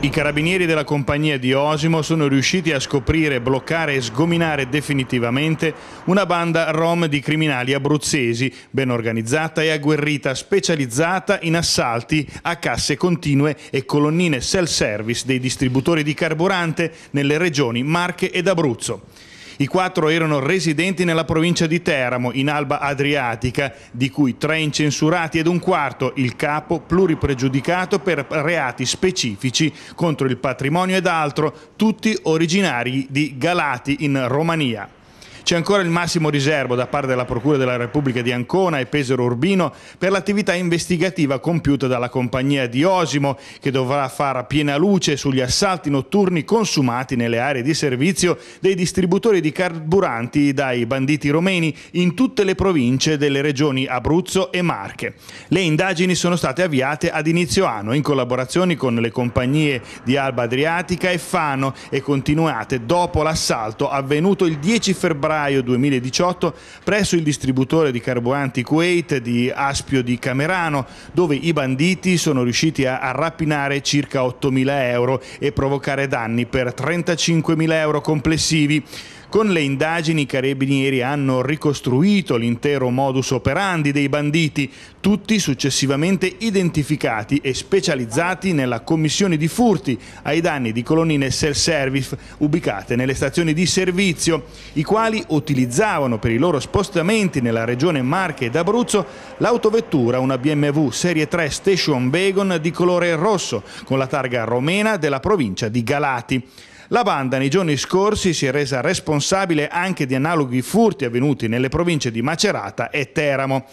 I carabinieri della compagnia di Osimo sono riusciti a scoprire, bloccare e sgominare definitivamente una banda rom di criminali abruzzesi, ben organizzata e agguerrita, specializzata in assalti a casse continue e colonnine self-service dei distributori di carburante nelle regioni Marche ed Abruzzo. I quattro erano residenti nella provincia di Teramo, in Alba Adriatica, di cui tre incensurati ed un quarto, il capo, pluripregiudicato per reati specifici contro il patrimonio ed altro, tutti originari di Galati in Romania. C'è ancora il massimo riservo da parte della Procura della Repubblica di Ancona e Pesaro Urbino per l'attività investigativa compiuta dalla compagnia di Osimo, che dovrà far piena luce sugli assalti notturni consumati nelle aree di servizio dei distributori di carburanti dai banditi romeni in tutte le province delle regioni Abruzzo e Marche. Le indagini sono state avviate ad inizio anno in collaborazione con le compagnie di Alba Adriatica e Fano e continuate dopo l'assalto avvenuto il 10 febbraio febbraio 2018 presso il distributore di carburanti Kuwait di Aspio di Camerano, dove i banditi sono riusciti a, rapinare circa 8.000 euro e provocare danni per 35.000 euro complessivi. Con le indagini i carabinieri hanno ricostruito l'intero modus operandi dei banditi, tutti successivamente identificati e specializzati nella commissione di furti ai danni di colonnine self-service ubicate nelle stazioni di servizio, i quali utilizzavano per i loro spostamenti nella regione Marche ed Abruzzo l'autovettura, una BMW Serie 3 Station Wagon di colore rosso, con la targa romena della provincia di Galati. La banda nei giorni scorsi si è resa responsabile anche di analoghi furti avvenuti nelle province di Macerata e Teramo.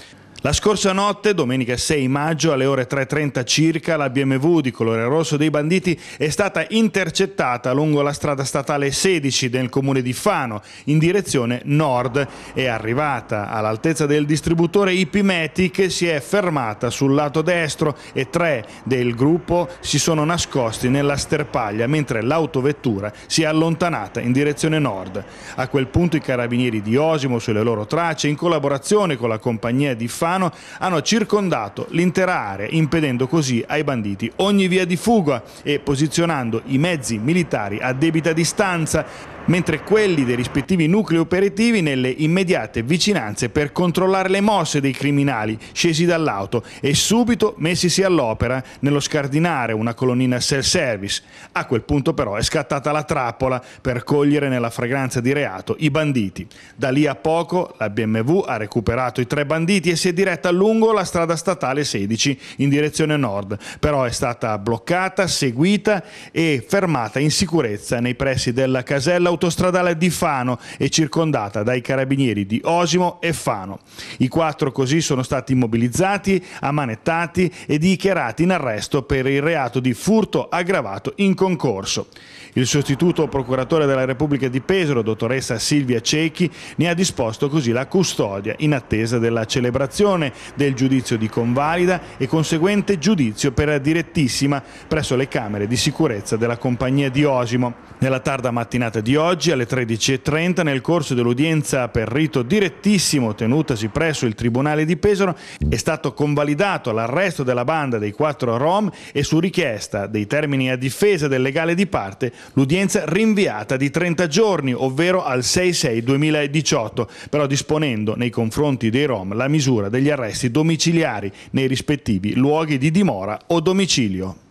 La scorsa notte, domenica 6 maggio, alle ore 3.30 circa, la BMW di colore rosso dei banditi è stata intercettata lungo la strada statale 16 del comune di Fano, in direzione nord, È arrivata all'altezza del distributore ip Ipimetic si è fermata sul lato destro e tre del gruppo si sono nascosti nella sterpaglia mentre l'autovettura si è allontanata in direzione nord. A quel punto i carabinieri di Osimo sulle loro tracce, in collaborazione con la compagnia di Fano, Romano hanno circondato l'intera area impedendo così ai banditi ogni via di fuga e posizionando i mezzi militari a debita distanza mentre quelli dei rispettivi nuclei operativi nelle immediate vicinanze per controllare le mosse dei criminali scesi dall'auto e subito messisi all'opera nello scardinare una colonnina self-service. A quel punto però è scattata la trappola per cogliere nella fragranza di reato i banditi. Da lì a poco la BMW ha recuperato i tre banditi e si è diretta lungo la strada statale 16 in direzione nord, però è stata bloccata, seguita e fermata in sicurezza nei pressi della casella autostradale di Fano e circondata dai carabinieri di Osimo e Fano. I quattro così sono stati immobilizzati, ammanettati e dichiarati in arresto per il reato di furto aggravato in concorso. Il sostituto procuratore della Repubblica di Pesaro, dottoressa Silvia Cecchi, ne ha disposto così la custodia in attesa della celebrazione del giudizio di convalida e conseguente giudizio per direttissima presso le Camere di Sicurezza della compagnia di Osimo. Nella tarda mattinata di oggi oggi alle 13.30 nel corso dell'udienza per rito direttissimo tenutasi presso il Tribunale di Pesaro è stato convalidato l'arresto della banda dei quattro Rom e su richiesta dei termini a difesa del legale di parte l'udienza rinviata di 30 giorni, ovvero al 6-6-2018, però disponendo nei confronti dei Rom la misura degli arresti domiciliari nei rispettivi luoghi di dimora o domicilio.